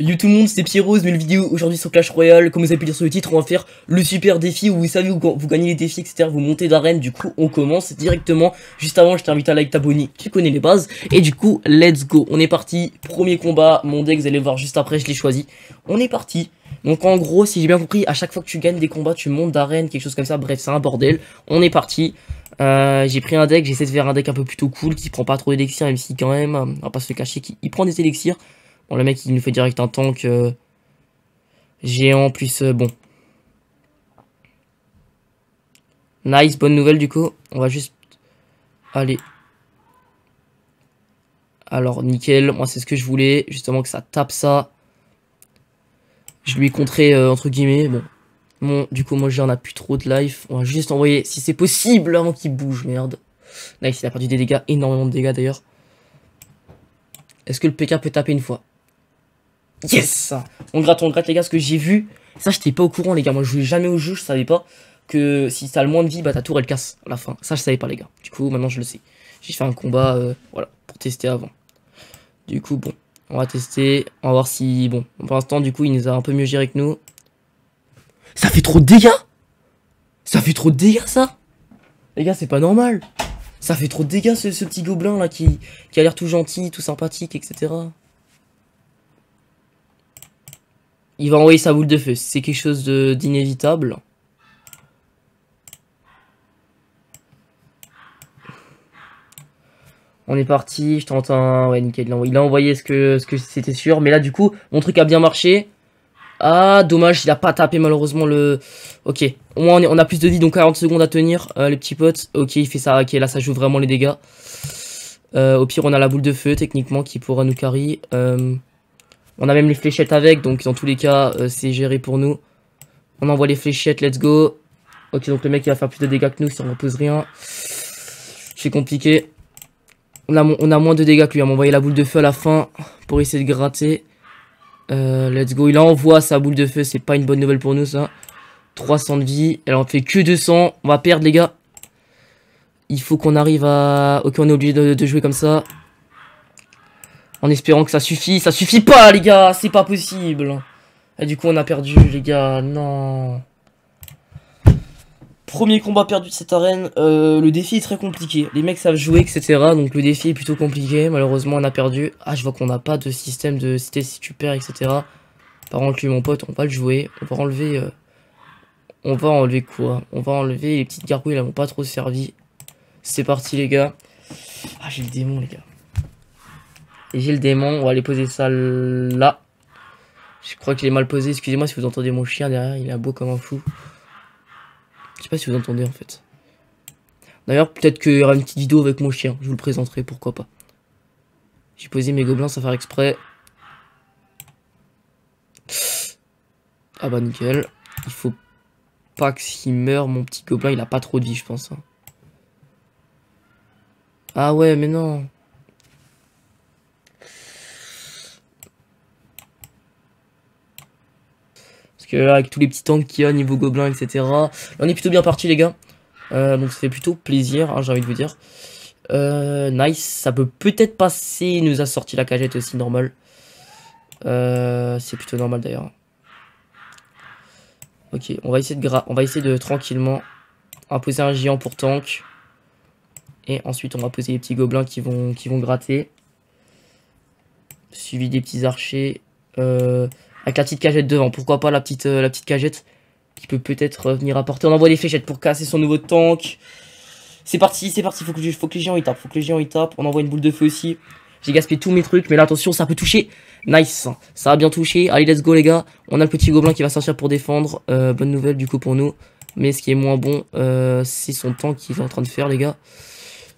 Yo tout le monde, c'est mais une vidéo aujourd'hui sur Clash Royale. Comme vous avez pu lire sur le titre, on va faire le super défi où vous savez, où vous gagnez les défis, etc. Vous montez d'arène, du coup, on commence directement. Juste avant, je t'invite à like, t'abonner, tu connais les bases. Et du coup, let's go. On est parti, premier combat, mon deck, vous allez voir juste après, je l'ai choisi. On est parti. Donc en gros, si j'ai bien compris, à chaque fois que tu gagnes des combats, tu montes d'arène, quelque chose comme ça. Bref, c'est un bordel. On est parti. Euh, j'ai pris un deck, j'essaie de faire un deck un peu plutôt cool, qui prend pas trop d'élixirs, même si quand même, on va pas se cacher, qui, il prend des élixirs. Bon, le mec, il nous fait direct un tank euh, géant, plus euh, bon. Nice, bonne nouvelle du coup. On va juste... Allez. Alors, nickel. Moi, c'est ce que je voulais. Justement, que ça tape ça. Je lui ai contré, euh, entre guillemets. Bon. du coup, moi, j'en ai plus trop de life. On va juste envoyer, si c'est possible, avant qu'il bouge, merde. Nice, il a perdu des dégâts. Énormément de dégâts, d'ailleurs. Est-ce que le PK peut taper une fois Yes On gratte, on gratte, les gars, ce que j'ai vu. Ça, j'étais pas au courant, les gars. Moi, je jouais jamais au jeu, je savais pas que si ça a le moins de vie, bah ta tour elle casse à la fin. Ça, je savais pas, les gars. Du coup, maintenant, je le sais. J'ai fait un combat, euh, voilà, pour tester avant. Du coup, bon, on va tester. On va voir si, bon, pour l'instant, du coup, il nous a un peu mieux géré que nous. Ça fait trop de dégâts Ça fait trop de dégâts, ça Les gars, c'est pas normal ça fait trop de dégâts ce, petit gobelin là qui a l'air tout gentil, tout sympathique, etc. Il va envoyer sa boule de feu. C'est quelque chose d'inévitable. On est parti, je tente un... Ouais, nickel, il a envoyé ce que ce que c'était sûr. Mais là, du coup, mon truc a bien marché. Ah, dommage, il a pas tapé malheureusement le... Ok, au moins on, a plus de vie, donc 40 secondes à tenir, euh, les petits potes. Ok, il fait ça, ok, là ça joue vraiment les dégâts. Euh, au pire, on a la boule de feu, techniquement, qui pourra nous carry. Euh, on a même les fléchettes avec, donc dans tous les cas, euh, c'est géré pour nous. On envoie les fléchettes, let's go. Ok, donc le mec, il va faire plus de dégâts que nous ça on repose rien. C'est compliqué. On a, on a, moins de dégâts que lui. On m'a envoyé la boule de feu à la fin pour essayer de gratter. Euh, let's go. Il envoie sa boule de feu. C'est pas une bonne nouvelle pour nous, ça. 300 de vie. Elle en fait que 200. On va perdre, les gars. Il faut qu'on arrive à... Ok, on est obligé de jouer comme ça. En espérant que ça suffit. Ça suffit pas, les gars. C'est pas possible. Et du coup, on a perdu, les gars. Non. Premier combat perdu de cette arène. Euh, le défi est très compliqué. Les mecs savent jouer, etc. Donc le défi est plutôt compliqué. Malheureusement, on a perdu. Ah, je vois qu'on n'a pas de système de cité si tu perds, etc. Par contre, lui, mon pote, on va le jouer. On va enlever... Euh, on va enlever quoi On va enlever les petites gargouilles, elles m'ont pas trop servi. C'est parti, les gars. Ah, j'ai le démon, les gars. J'ai le démon, on va aller poser ça là. Je crois qu'il est mal posé, excusez-moi si vous entendez mon chien derrière, il a beau comme un fou. Je sais pas si vous entendez en fait. D'ailleurs, peut-être qu'il y aura une petite vidéo avec mon chien, je vous le présenterai, pourquoi pas. J'ai posé mes gobelins va faire exprès. Ah bah nickel. Il faut pas que s'il meurt, mon petit gobelin, il a pas trop de vie, je pense. Hein. Ah ouais, mais non avec tous les petits tanks qu'il y a niveau gobelin, etc. on est plutôt bien parti, les gars. Euh, donc ça fait plutôt plaisir, hein, j'ai envie de vous dire. Euh, nice, ça peut peut-être passer. Il nous a sorti la cagette aussi, normal. Euh, c'est plutôt normal d'ailleurs. Ok, on va essayer de on va essayer de tranquillement imposer un géant pour tank. Et ensuite, on va poser les petits gobelins qui vont, qui vont gratter. Suivi des petits archers. Euh, avec la petite cagette devant. Pourquoi pas la petite, euh, la petite cagette qui peut peut-être euh, venir apporter. On envoie des fléchettes pour casser son nouveau tank. C'est parti, c'est parti. Faut que, faut que les géants y tapent. Faut que les géants y tapent. On envoie une boule de feu aussi. J'ai gaspillé tous mes trucs, mais là attention, ça peut toucher. Nice, ça a bien touché. Allez, let's go les gars. On a le petit gobelin qui va sortir pour défendre. Euh, bonne nouvelle du coup pour nous. Mais ce qui est moins bon, c'est son tank qu'il est en train de faire les gars.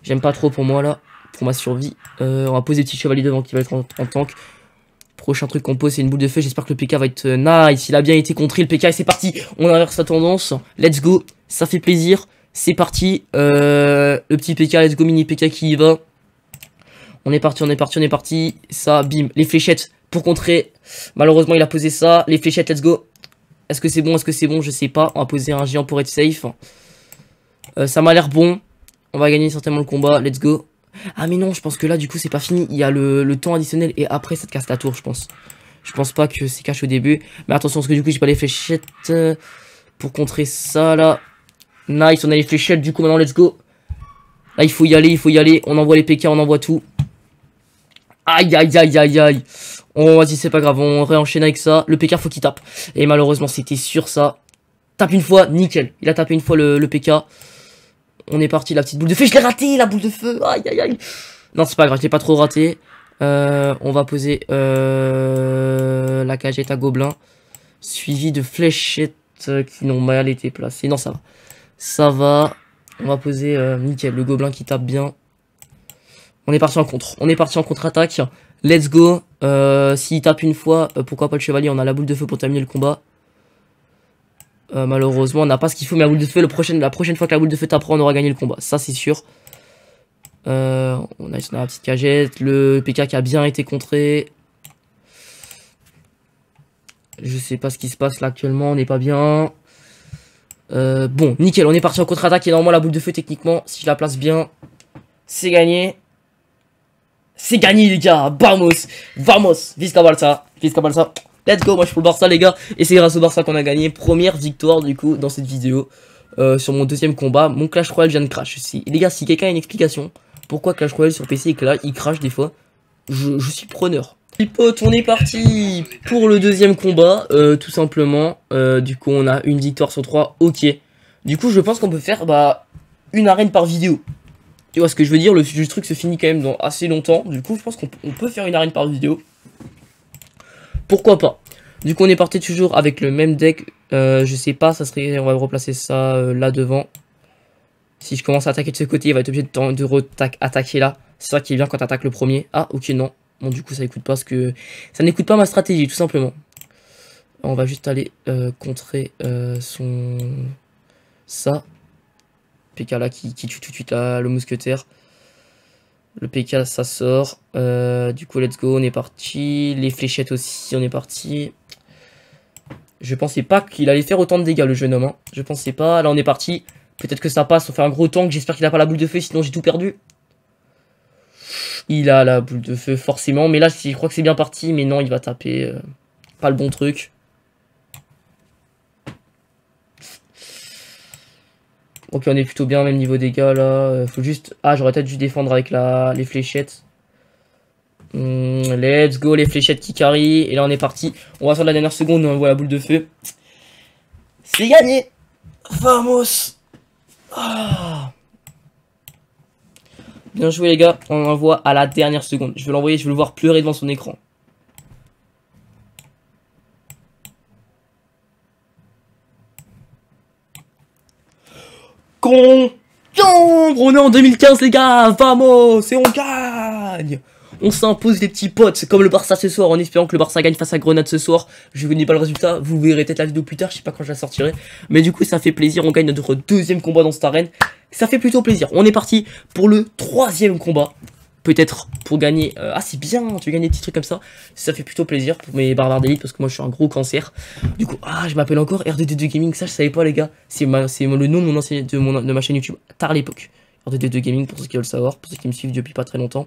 J'aime pas trop pour moi là, pour ma survie. Euh, on va poser le petit chevalier devant qui va être en tank. Prochain truc qu'on pose, c'est une boule de feu. J'espère que le PK va être euh, nice. Il a bien été contré, le PK. Et c'est parti. On inverse la tendance. Let's go. Ça fait plaisir. C'est parti. Euh, le petit PK, let's go, mini PK qui y va. On est parti, on est parti, on est parti. Ça, bim. Les fléchettes pour contrer. Malheureusement, il a posé ça. Les fléchettes, let's go. Est-ce que c'est bon Est-ce que c'est bon Je sais pas. On va poser un géant pour être safe. Euh, ça m'a l'air bon. On va gagner certainement le combat. Let's go. Ah mais non, je pense que là du coup c'est pas fini. Il y a le, temps additionnel et après ça te casse la tour, je pense. Je pense pas que c'est caché au début. Mais attention parce que du coup j'ai pas les fléchettes euh, pour contrer ça là. Nice, on a les fléchettes du coup maintenant let's go. Là il faut y aller, il faut y aller. On envoie les PK, on envoie tout. Aïe aïe aïe aïe aïe. On vas-y c'est pas grave, on réenchaîne avec ça. Le PK faut qu'il tape. Et malheureusement c'était sur ça. Tape une fois, nickel. Il a tapé une fois le PK. On est parti, la petite boule de feu. Je l'ai raté, la boule de feu. Aïe, aïe, aïe. Non, c'est pas grave, je pas trop raté. Euh, on va poser euh, la cagette à gobelin. Suivi de fléchettes qui n'ont mal été placées. Non, ça va. Ça va. On va poser euh, nickel, le gobelin qui tape bien. On est parti en contre. On est parti en contre-attaque. Let's go. Euh, s'il tape une fois, euh, pourquoi pas le chevalier On a la boule de feu pour terminer le combat. Euh, malheureusement, on n'a pas ce qu'il faut, mais la boule de feu, la prochaine fois que la boule de feu t'apprend, on aura gagné le combat. Ça, c'est sûr. Euh, on, a, la petite cagette. Le PK qui a bien été contré. Je sais pas ce qui se passe là actuellement, on n'est pas bien. Euh, bon, nickel, on est parti en contre-attaque. Et normalement, la boule de feu, techniquement, si je la place bien, c'est gagné. C'est gagné, les gars. Vamos, vamos. Visca balsa, visca balsa. Let's go, moi je suis pour le Barça les gars. Et c'est grâce au Barça qu'on a gagné. Première victoire du coup dans cette vidéo. Euh, sur mon deuxième combat, mon Clash Royale vient de crash. Si, les gars, si quelqu'un a une explication pourquoi Clash Royale sur PC et que là il crash des fois, je, suis preneur. Les on est parti pour le deuxième combat, euh, tout simplement. Euh, du coup, on a une victoire sur trois, ok. Du coup, je pense qu'on peut faire bah, une arène par vidéo. Tu vois ce que je veux dire, le, le truc se finit quand même dans assez longtemps. Du coup, je pense qu'on peut faire une arène par vidéo. Pourquoi pas Du coup, on est parti toujours avec le même deck. Euh, je sais pas, ça serait... On va replacer ça euh, là devant. Si je commence à attaquer de ce côté, il va être obligé de, de attaquer là. C'est ça qui est bien quand attaques le premier. Ah, ok, non. Bon, du coup, ça écoute pas parce que... Ça n'écoute pas ma stratégie, tout simplement. On va juste aller euh, contrer son... Ça. PK là qui, qui tue tout de suite le mousquetaire. Le PK, ça sort. Euh, du coup, let's go, on est parti. Les fléchettes aussi, on est parti. Je pensais pas qu'il allait faire autant de dégâts, le jeune homme. Hein. Je pensais pas. Là, on est parti. Peut-être que ça passe. On fait un gros tank. J'espère qu'il a pas la boule de feu, sinon j'ai tout perdu. Il a la boule de feu, forcément. Mais là, je crois que c'est bien parti. Mais non, il va taper euh, pas le bon truc. Ok on est plutôt bien, même niveau dégâts là. Euh, faut juste. Ah, j'aurais peut-être dû défendre avec la... les fléchettes. Hmm, let's go, les fléchettes qui Et là, on est parti. On va sur la dernière seconde, on voit la boule de feu. C'est gagné Vamos ah. Bien joué, les gars. On envoie à la dernière seconde. Je vais l'envoyer, je vais le voir pleurer devant son écran. Conchambre On est en 2015 les gars Vamos Et on gagne on s'impose des petits potes, comme le Barça ce soir, en espérant que le Barça gagne face à Grenade ce soir. Je vous dis pas le résultat, vous verrez peut-être la vidéo plus tard, je sais pas quand je la sortirai. Mais du coup, ça fait plaisir, on gagne notre deuxième combat dans cette arène. Ça fait plutôt plaisir. On est parti pour le troisième combat peut-être pour gagner. Euh, ah, c'est bien, tu veux gagner des petits trucs comme ça. Ça fait plutôt plaisir pour mes barbares d'élite parce que moi je suis un gros cancer. Du coup, ah, je m'appelle encore r 2 d Gaming, ça je savais pas, les gars. C'est le nom de, mon de, ma chaîne YouTube, tard l'époque. r 2 Gaming pour ceux qui veulent savoir, pour ceux qui me suivent depuis pas très longtemps.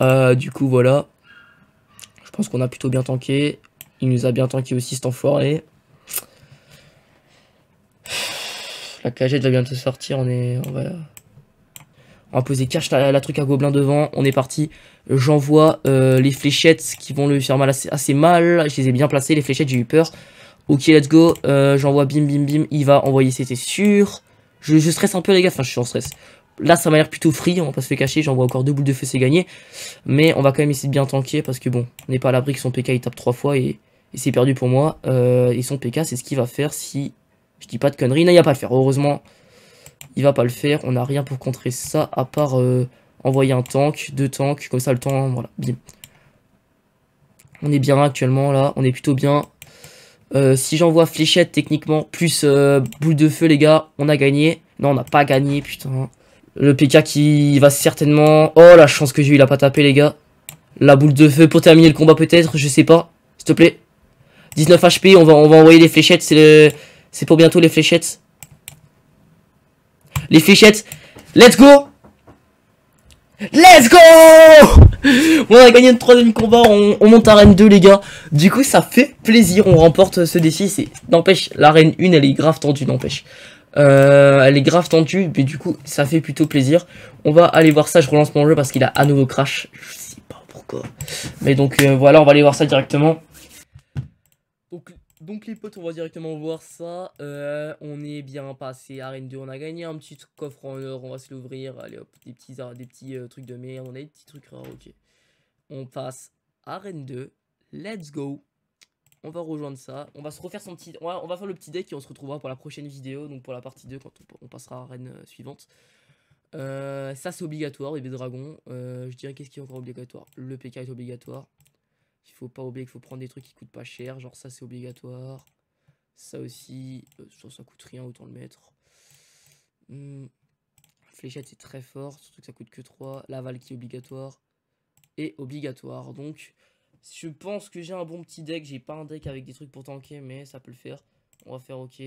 Euh, du coup, voilà. Je pense qu'on a plutôt bien tanké. Il nous a bien tanké aussi cet enfoiré. La cagette va bientôt sortir, on est. On va. On va posé, cache la, truc à gobelin devant. On est parti. J'envoie euh, les fléchettes qui vont le faire mal assez, mal. Je les ai bien placées, les fléchettes, j'ai eu peur. Ok, let's go. Euh, j'envoie bim, bim, bim. Il va envoyer, c'était sûr. Je, je, stresse un peu, les gars. Enfin, je suis en stress. Là, ça m'a l'air plutôt free. On va pas se le cacher. J'envoie encore deux boules de feu, c'est gagné. Mais on va quand même essayer de bien tanker parce que bon, on n'est pas à l'abri que son PK il tape trois fois et, et c'est perdu pour moi. Euh, et son PK, c'est ce qu'il va faire si je dis pas de conneries. Non, il n'y a pas à le faire. Heureusement, il va pas le faire. On n'a rien pour contrer ça à part euh, envoyer un tank, deux tanks, comme ça le temps, voilà, bim. On est bien actuellement là, on est plutôt bien. Euh, si j'envoie fléchette techniquement, plus euh, boule de feu les gars, on a gagné. Non, on n'a pas gagné, putain. Le PK qui va certainement... Oh, la chance que j'ai eu, il a pas tapé les gars. La boule de feu pour terminer le combat peut-être, je sais pas. S'il te plaît. 19 HP, on va, on va envoyer les fléchettes, c'est pour bientôt les fléchettes les fichettes, Let's go Let's go On a gagné le troisième combat, on, monte à Rennes 2 les gars. Du coup ça fait plaisir, on remporte ce défi. C'est N'empêche, la reine 1 elle est grave tendue, n'empêche. Euh, elle est grave tendue, mais du coup ça fait plutôt plaisir. On va aller voir ça, je relance mon jeu parce qu'il a à nouveau crash. Je sais pas pourquoi. Mais donc euh, voilà, on va aller voir ça directement. Donc, les potes, on va directement voir ça. Euh, on est bien passé arène 2, on a gagné un petit coffre en or, on va se l'ouvrir. Allez hop, des petits, euh, trucs de merde, on a des petits trucs rares, ok. On passe arène 2, let's go. On va rejoindre ça, on va se refaire son petit... On va, faire le petit deck et on se retrouvera pour la prochaine vidéo, donc pour la partie 2 quand on, passera à arène euh, suivante. ça c'est obligatoire, bébé dragons. je dirais qu'est-ce qui est encore obligatoire Le PK est obligatoire. Il faut pas oublier qu'il faut prendre des trucs qui coûtent pas cher. Genre ça, c'est obligatoire. Ça aussi, euh, ça, coûte rien, autant le mettre. Hmm. fléchette, est très fort. Surtout que ça coûte que 3. Laval qui est obligatoire. Et obligatoire. Donc, je pense que j'ai un bon petit deck. J'ai pas un deck avec des trucs pour tanker, mais ça peut le faire. On va faire OK.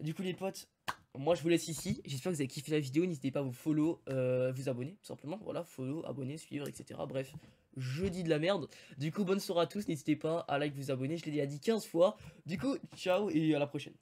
Du coup, les potes, moi je vous laisse ici. J'espère que vous avez kiffé la vidéo. N'hésitez pas à vous follow, euh, vous abonner, tout simplement. Voilà, follow, abonner, suivre, etc. Bref je dis de la merde. Du coup, bonne soirée à tous, n'hésitez pas à like, vous abonner, je l'ai déjà dit 15 fois. Du coup, ciao et à la prochaine.